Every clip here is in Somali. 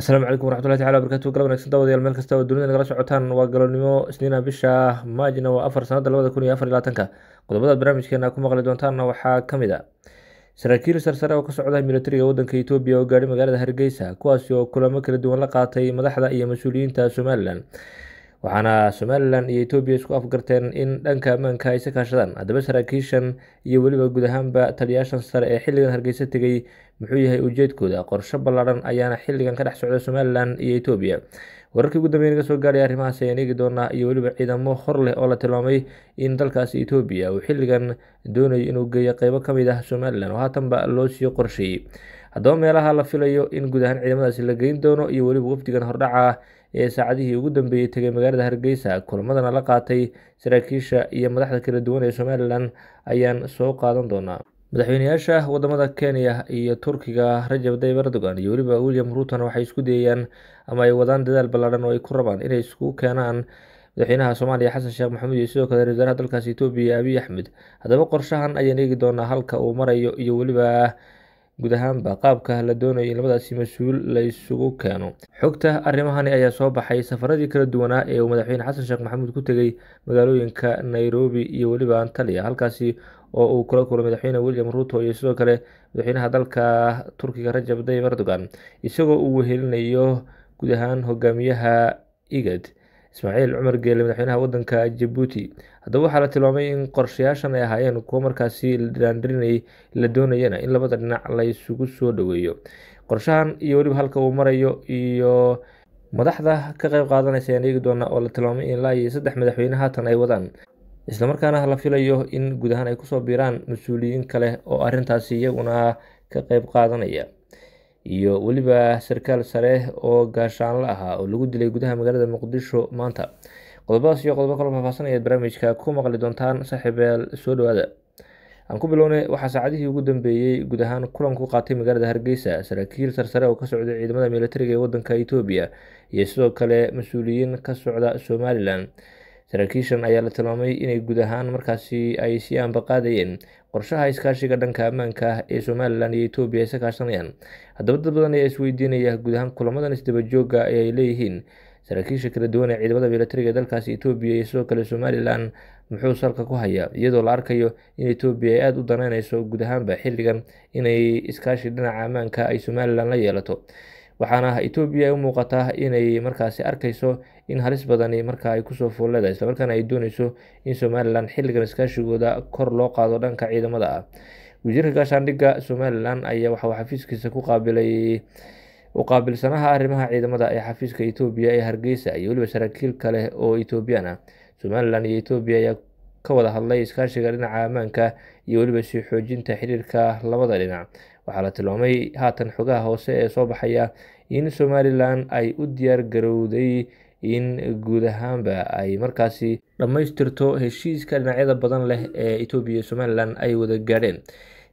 asalaamu calaykum waraxmatullahi tacala wabarkatu galab wanagsan daawadayaal meel kasta oo dunida nagala socotaan waa galoonimo isniina bisha maajna waa afar sanada labada kun iyo afar iyo labaatanka qodobadaad barnaamijkeena ku maqli doontaanna waxaa ka mid a saraakiil sarsare oo ka socda milatariga waddanka etoobiya oo gaadhay magaalada hargeysa kuwaasi oo kulamo kala duwan la qaatay madaxda iyo mas-uuliyiinta somalilan waxaana somalilan iyo etoobiya isku afgarteen in dhanka ammaanka ay isa kaashadaan haddaba saraakiishan iyo weliba guud ahaanba taliyaashan sare ee xilligan hargeysa tegay muxuu yahay ujeedkooda qorsho ballaaran ayaana xilligan ka dhex socda somalilan iyo etoobiya wararkii ugu dambeyn naga soo gaaraya arrimahaas ayaan eegi doonaa iyo weliba ciidamo hor leh oo la tilmaamay in dalkaasi etoobiya uu xilligan doonayo inuu geeyo qeybo ka mid ah somalilan oo haatanba loo sii qorsheeyey haddaba meelaha la filayo in guud ahaan ciidamadaasi la geyn doono iyo weliba wafdigan hordhaca ee saacadihii ugu dambeeyey tegay magaalada hargeysa kulamadana la qaatay saraakiisha iyo madaxda kala duwan ee somalilan ayaan soo qaadan doonaa madaxweyneyaasha wadamada kenya iyo turkiga rajab tayib erdogan iyo weliba william rutan waxay isku dayayaan ama ay wadaan dadaal ballaadhan oo ay ku rabaan inay isku keenaan madaxweynaha soomaaliya xasan sheekh maxamuud iyo sidoo kale ra-isul dalkaasi etoobiya abiy axmed haddaba qorshahan ayaan eegi doonaa halka uu marayo iyo weliba guud ahaanba qaabka la doonayay in labadaasi mas-uul la isugu keeno xogta arrimahani ayaa soo baxay safaradii kala duwanaa ee uu madaxweyne xasan sheekh maxamuud ku tegay magaalooyinka nairobi iyo weliba antaliya halkaasi oo uu kula kulay madaxweyne william ruto iyo sidoo kale madaxweynaha dalka turkiga rajab dayib erdogan isagoo uu wehelinayo guud ahaan hogaamiyaha igad ismaaciil cumar geele madaxweynaha wadanka jabuuti haddaba waxaa la tilmaamay in qorshayaashan ay ahaayeen kuwo markaasi dhaandharinayay la doonayana in labada dhinac la soo dhoweeyo qorshahan iyo weliba halka uu marayo iyo madaxda ka qayb qaadanaysa ayaan eegi doona oo la tilmaamay in ilaa iyo saddex madaxweyne haatan ay wadaan islamarkaana la filayo in guud ahaan ay kusoo biiraan mas-uuliyiin kale oo arrintaasi iyaguna ka qayb qaadanaya iyo weliba sarkaal sare oo gaashaanla ahaa oo lagu dilay gudaha magaalada muqdisho maanta qodobadaas iyo qodobo kaloo faafaasan ayaad barnaamijka ku maqli doontaan saaxiibayaal soo dhawaada aan ku bilownay waxaa saacadihii ugu dambeeyey guud ahaan kulan ku qaatay magaalada hargeysa saraakiil sarsare oo ka socda ciidamada milatariga ee waddanka itoobiya iyo sidoo kale mas-uuliyiin ka socda somalilan saraakiishan ayaa la tilmaamay inay guud ahaan markaasi ay sii aanbaqaadayeen qorshaha iskaashiga dhanka ammaanka ee somalilan iyo etoobiya ay sakaasanayaan haddaba dad badan ayaa isweydiinaya guud ahaan kulamadan isdabajooga ee ay leeyihiin saraakiisha kala duwan ee ciidamada milatariga ee dalkaasi etoobiya iyo sidoo kale somalilan muxuu salka ku hayaa iyadoo la arkayo in etoobiya ay aada u danaynayso guud ahaanba xilligan inay iskaashi dhinaca ammaanka ay somalilan la yeelato waxaana etoobiya ay u muuqataa inay markaasi arkayso in halis badani marka ay kusoo foolleedahay islamarkaana ay dooneyso in somalilan xilligan iskaashigooda kor loo qaado dhanka ciidamada ah wasiirka gaashaandhigga somalilan ayaa waxauu xafiiskiisa ku qaabilay u qaabilsanaha arrimaha ciidamada ee xafiiska etoobiya ee hargeysa iyo weliba saraakiil kale oo etoobiyaan ah somalilan iyo etoobiya ayaa ka wada hadlay iskaashiga dhinaca ammaanka iyo weliba sii xoojinta xiriirka labada dhinac waxaa la tilmaamay haatan xogaha hoose ee soo baxaya in somalilan ay u diyaargarowday in guud ahaanba ay markaasi dhammaystirto heshiiska dhinacyada badan leh ee etoobiya iyo somalilan ay wada gaadheen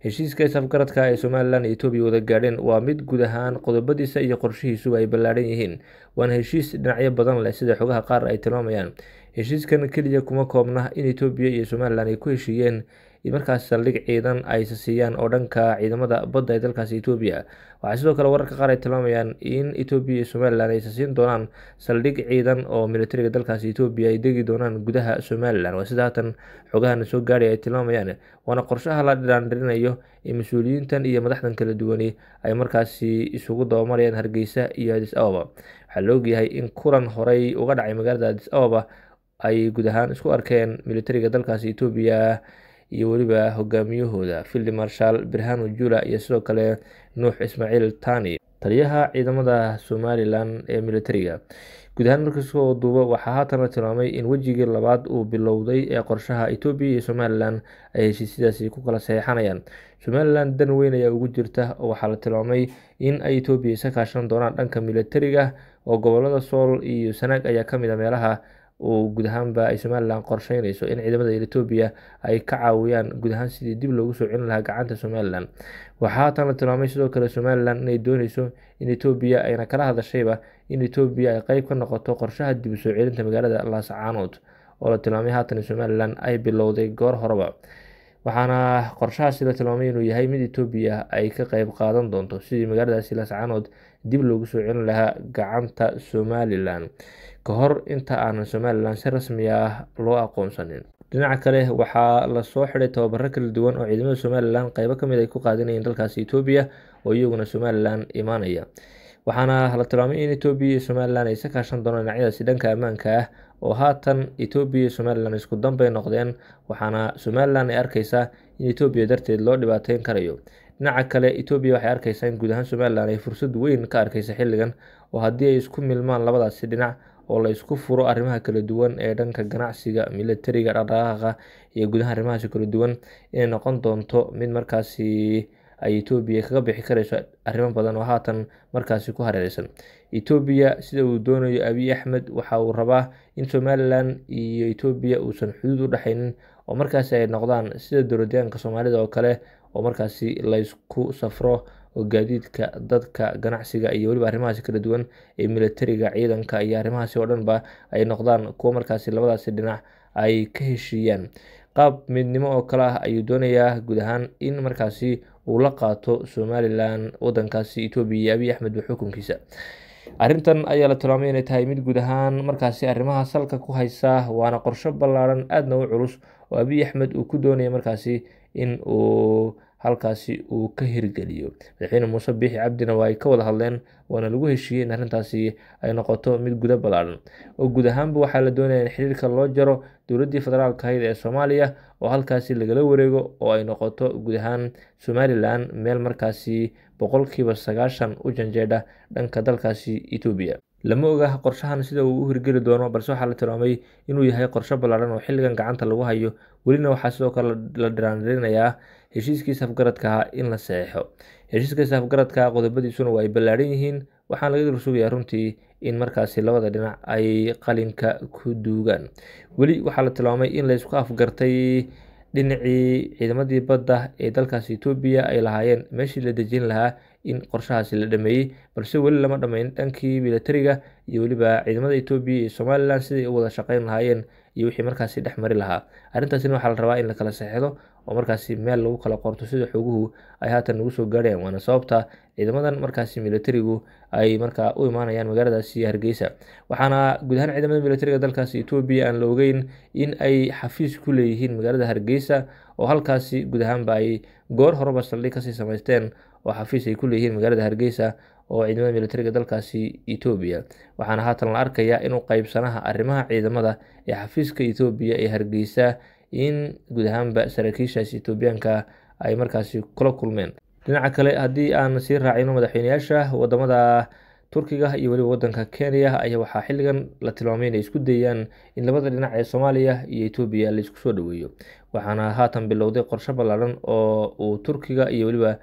heshiiska isafgaradka ee somalilan iyo etoobiya wada gaadheen waa mid guud ahaan qodobadiisa iyo qorshihiisuba ay ballaadhan yihiin waana heshiis dhinacyo badan leh sida xogaha qaar ay tilmaamayaan heshiiskan keliya kuma koobna in etoobiya iyo somalilan ay ku heshiiyeen iyo markaas saldhig ciidan aysa siiyaan oo dhanka ciidamada badda ee dalkaasi etoobiya waxaa sidoo kale wararka qaar ay tilmaamayaan in etoobiya iyo somalilan aysa siin doonaan saldhig ciidan oo militariga dalkaasi etoobiya ay degi doonaan gudaha somalilan waa sida haatan xogahana soo gaadhay ay tilmaamayaan waana qorshaha la dhiraandhirinayo ee mas-uuliyiintan iyo madaxdan kala duwani ay markaasi isugu dabamarayaan hargeysa iyo adis ababa waxaa la ogyahay in kulan horay uga dhacay magaalada adis ababa ay guud ahaan isku arkeen militariga dalkaasi etoobiya iyo weliba hogaamiyahooda field marshaal birhanu jula iyo sidoo kale nuux ismaaciil tani taliyaha ciidamada somalilan ee militariga guud ahaan markii soo duuba waxaa haatan la tilmaamay in wejigii labaad uu bilowday ee qorshaha etoobiya iyo somalilan ay heshiisyadaasi ku kala saxeixanayaan somalilan dan weyn ayaa ugu jirta oo waxaa la tilmaamay in ay etoobiya iska kaashan doonaan dhanka militariga ah oo gobolada sool iyo sanaag ayaa kamid a ah meelaha oo guud ahaanba ay somalilan qorsheyneyso in ciidamada etoobiya ay ka caawiyaan guud ahaan sidii dib loogu soo celin lahaa gacanta somalilan waxaa tan la tilmaamay sidoo kale somalilan inay dooneyso in etoobiya ayna kala hadashayba in etoobiya ay qeyb ka noqoto qorshaha dib u soo celinta magaalada laascaanood oo la tilmaamay haatan somalilan ay bilowday goor horeba waxaana qorshahaasi la tilmaamay inuu yahay mid etoobiya ay ka qeyb qaadan doonto sidii magaaladaasi laascaanood dib loogu soo celin lahaa gacanta somalilan ka hor inta aanan somalilan si rasmi ah loo aqoonsanin dhinaca kale waxaa lasoo xiday tababaro kala duwan oo ciidamada somalilan qeybo ka mid ah ay ku qaadanayeen dalkaasi etoobiya oo iyaguna somalilan imaanaya waxaana la tilmaamay in etoobiya iyo somalilan ay isa kaashan doonaan dhinacyadaasi dhanka ammaanka ah oo haatan etoobiya iyo somalilan isku dambay noqdeen waxaana somalilan ay arkaysaa in etoobiya darteed loo dhibaateyn karayo dhinaca kale etoobiya waxay arkaysaa in guud ahaan somalilan ay fursad weyn ka arkaysa xilligan oo haddii ay isku milmaan labadaasi dhinac oo la isku furo arrimaha kala duwan ee dhanka ganacsiga milatariga dhaqdhaqaaqa iyo gudaha arrimahaasi kala duwan inay noqon doonto mid markaasi ay etoobiya kaga bixi karayso arrimo badan oo haatan markaasi ku hareereysan etoobiya sida uu doonayo abiy axmed waxa uu rabaa in somalilan iyo etoobiya uusan xuduud u dhexaynin oo markaasi ay noqdaan sida dowladyaanka soomaalida oo kale oo markaasi laysku safro oo gaadiidka dadka ganacsiga iyo weliba arrimahaasi kala duwan ee milatariga ciidanka iyo arrimahaasi oo dhanba ay noqdaan kuwo markaasi labadaasi dhinac ay ka heshiiyaan qaab midnimo oo kale ah ayuu doonayaa guud ahaan in markaasi uu la qaato somalilan wadankaasi etoobiya iyo abiy axmed xukunkiisa arrintan ayaa la tilmaamay inay tahay mid guud ahaan markaasi arrimaha salka ku haysa waana qorsho ballaaran aadna u culus oo abiy axmed uu ku doonaya markaasi in uu halkaasi uu ka hirgeliyo madaxweyne muuse biixi cabdina waa ay ka wada hadleen waana lagu heshiiyey in arrintaasi ay noqoto mid guda ballaadhan oo guud ahaanba waxaa la doonayaa in xiriirka loo jaro dowladdii federaalka ahayd ee soomaaliya oo halkaasi lagala wareego oo ay noqoto guud ahaan somalilan meel markaasi boqolkiiba sagaashan u janjeedha dhanka dalkaasi etoobiya lama oga qorshahan sida uu u hirgeli doono balse waxaa la tilmaamay inuu yahay qorsho ballaadhan oo xilligan gacanta lagu hayo welina waxaa sidoo kale la dhiraanrinayaa heshiiskiisa afgaradka ah in la saxeixo heshiiskiisa afgaradka ah qodobadiisuna waa ay ballaadhan yihiin waxaan laga dul sugayaa runtii in markaasi labada dhinac ay qalinka ku duugaan weli waxaa la tilmaamay in laysku afgartay dhinacii ciidamadii badda ee dalkaasi etoobiya ay lahaayeen meeshii la dejin lahaa in qorshahaasi la dhameeyey balse weli lama dhammayn dhankii milatariga iyo weliba ciidamada etoobiya iyo somalilan siday u wada shaqayn lahaayeen iyo wixii markaasi dhex mari lahaa arrintaasina waxaa la rabaa in la kala saxexdo oo markaasi meel lagu kala qorto sida xoguhu ay haatan nagu soo gaadheen waana sababta ciidamadan markaasi militarigu ay markaa u imaanayaan magaaladaasi hargeysa waxaana guud ciidamada militariga dalkaasi etoobiya aan la ogeyn in ay xafiis ku leeyihiin magaalada hargeysa oo halkaasi guud ay goor horeba saldhig kasii samaysteen oo xafiis ay ku leeyihiin magaalada hargeysa oo ciidamada militariga dalkaasi etoobiya waxaana haatan la arkayaa inuu qaybsanaha arrimaha ciidamada ee xafiiska etoobiya ee hargeysa in guud ahaanba saraakiishaas etoobiyaanka ay markaasi kula kulmeen dhinaca kale haddii aan sii raacino madaxweyneyaasha wadamada turkiga iyo weliba wadanka kenya ayaa waxaa xilligan la tilmaamay inay isku dayaan in labada dhinac ee soomaaliya iyo etoobiya laisku soo dhaweeyo waxaana haatan bilowday qorsho ballaadhan oo uu turkiga iyo weliba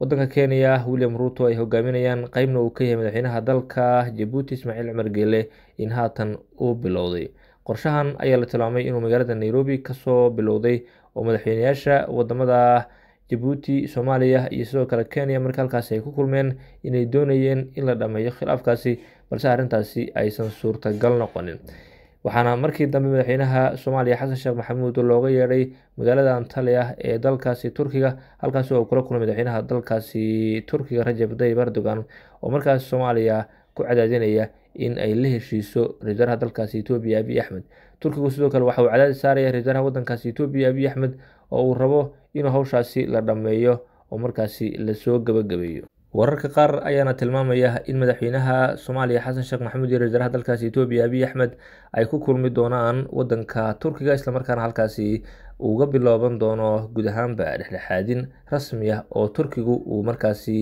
wadanka kenya william ruto ay hogaaminayaan qeybna uu ka yahay madaxweynaha dalka jabuuti ismaaciil cumar geele in haatan uu bilowday qorshahan ayaa la tilmaamay inuu magaalada nairobi kasoo bilowday oo madaxweyneyaasha wadamada jabuuti soomaaliya iyo sidoo kale kenya marka halkaasi ay ku kulmeen inay doonayeen in la dhameeyo khilaafkaasi balse arrintaasi aysan suurtagal noqonin waxaana markii dambe madaxweynaha soomaaliya xasan sheekh maxamuud looga yeedhay magaalada antaliya ee dalkaasi turkiga halkaasi oo kula kulmay madaxweynaha dalkaasi turkiga rajab dayib erdogan oo markaas soomaaliya ku cadaadinaya in ay la heshiiso ra-iisul dalkaasi etoobiya abiy axmed turkigu sidoo kale waxa uu cadaadis saaraya ra waddankaasi etoobiya abiy axmed oo uu rabo inuu hawshaasi la dhammeeyo oo markaasi lasoo gabagabeeyo wararka qaar ayaana tilmaamaya in madaxweynaha soomaaliya xasan sheekh maxamuud iyo ra-isul dalkaasi etoobiya abiy axmed ay ku kulmi doonaan waddanka turkiga islamarkaana halkaasi uga bilooban doono guud ahaanba dhexdhexaadin rasmi oo turkigu uu markaasi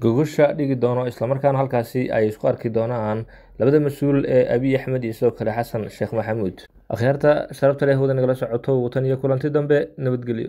gogosha dhigi doono islamarkaana halkaasi ay isku arki doonaan labada mas-uul ee abiy axmed iyo sidoo kale xasan sheekh maxamuud akhyaarta sharabta leh wada nagala socoto watan iyo kulanti dambe nabadgelyo